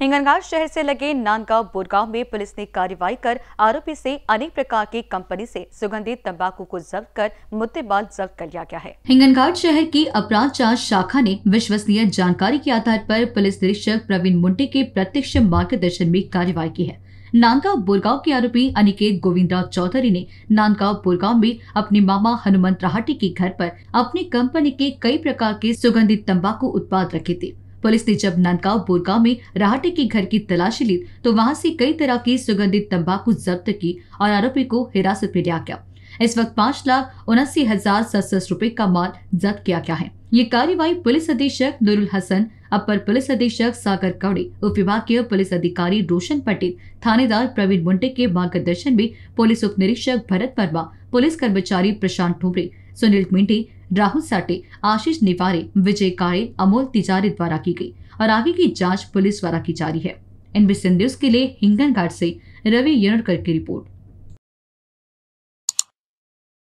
हिंगनघाट शहर से लगे नांदगांव बोरगांव में पुलिस ने कार्रवाई कर आरोपी से अनेक प्रकार की कंपनी से सुगंधित तंबाकू को जब्त कर बाल जब्त कर लिया गया है हिंगनघाट शहर की अपराध जांच शाखा ने विश्वसनीय जानकारी के आधार पर पुलिस निरीक्षक प्रवीण मुंडे के प्रत्यक्ष मार्गदर्शन में कार्रवाई की है नांदगांव बोरगांव के आरोपी अनिकेत गोविंदराव चौधरी ने नानगांव बोरगांव में अपने मामा हनुमंत राहटी के घर पर अपनी कंपनी के कई प्रकार के सुगंधित तंबाकू उत्पाद रखे थे पुलिस ने जब नंदगांव बोरगांव में राहटे के घर की तलाशी ली तो वहां से कई तरह की सुगंधित तंबाकू जब्त की और आरोपी को हिरासत में लिया गया इस वक्त पाँच लाख उनासी हजार सड़सठ रूपए का माल जब्त किया गया है ये कार्यवाही पुलिस अधीक्षक नुरुल हसन अपर पुलिस अधीक्षक सागर कौड़े उप विभागीय पुलिस अधिकारी रोशन पटेल थानेदार प्रवीण मुंडे के मार्गदर्शन में पुलिस उप निरीक्षक भरत वर्मा पुलिस कर्मचारी प्रशांत ठोबरे सुनील मिंडे राहुल साटे आशीष निवारे विजय काले अमोल तिजारी द्वारा की गई और आगे की जांच पुलिस द्वारा की जा रही है इन विशेष न्यूज के लिए हिंगन घाट से रवि यनड़कर की रिपोर्ट